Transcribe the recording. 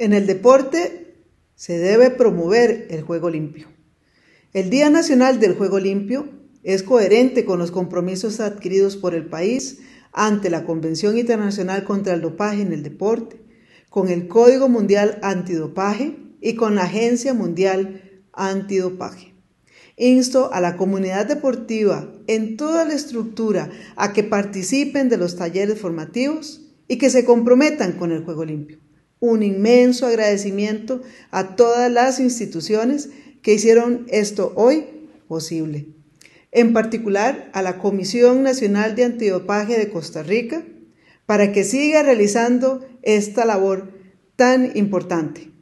En el deporte se debe promover el juego limpio. El Día Nacional del Juego Limpio es coherente con los compromisos adquiridos por el país ante la Convención Internacional contra el Dopaje en el Deporte, con el Código Mundial Antidopaje y con la Agencia Mundial Antidopaje. Insto a la comunidad deportiva en toda la estructura a que participen de los talleres formativos y que se comprometan con el juego limpio. Un inmenso agradecimiento a todas las instituciones que hicieron esto hoy posible. En particular a la Comisión Nacional de Antidopaje de Costa Rica, para que siga realizando esta labor tan importante.